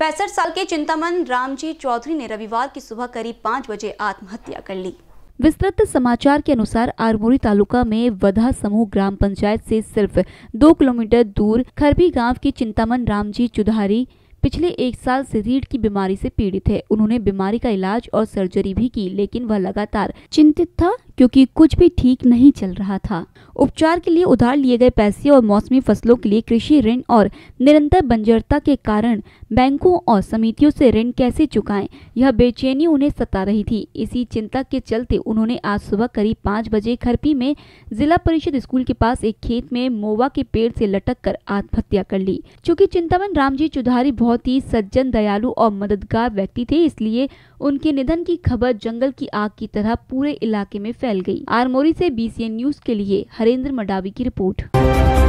पैंसठ साल के चिंतामन रामजी चौधरी ने रविवार की सुबह करीब पाँच बजे आत्महत्या कर ली विस्तृत समाचार के अनुसार आरमोरी तालुका में वधा समूह ग्राम पंचायत से सिर्फ दो किलोमीटर दूर खरबी गांव की चिंतामन रामजी चौधरी पिछले एक साल से रीढ़ की बीमारी से पीड़ित है उन्होंने बीमारी का इलाज और सर्जरी भी की लेकिन वह लगातार चिंतित था क्योंकि कुछ भी ठीक नहीं चल रहा था उपचार के लिए उधार लिए गए पैसे और मौसमी फसलों के लिए कृषि ऋण और निरंतर बंजरता के कारण बैंकों और समितियों से ऋण कैसे चुकाएं यह बेचैनी उन्हें सता रही थी इसी चिंता के चलते उन्होंने आज सुबह करीब पाँच बजे खरपी में जिला परिषद स्कूल के पास एक खेत में मोवा के पेड़ से लटक कर आत्महत्या कर ली चूँकि चिंतावन रामजी चौधरी बहुत बहुत ही सज्जन दयालु और मददगार व्यक्ति थे इसलिए उनके निधन की खबर जंगल की आग की तरह पूरे इलाके में फैल गई आरमोरी से बीसीएन न्यूज के लिए हरेंद्र मडावी की रिपोर्ट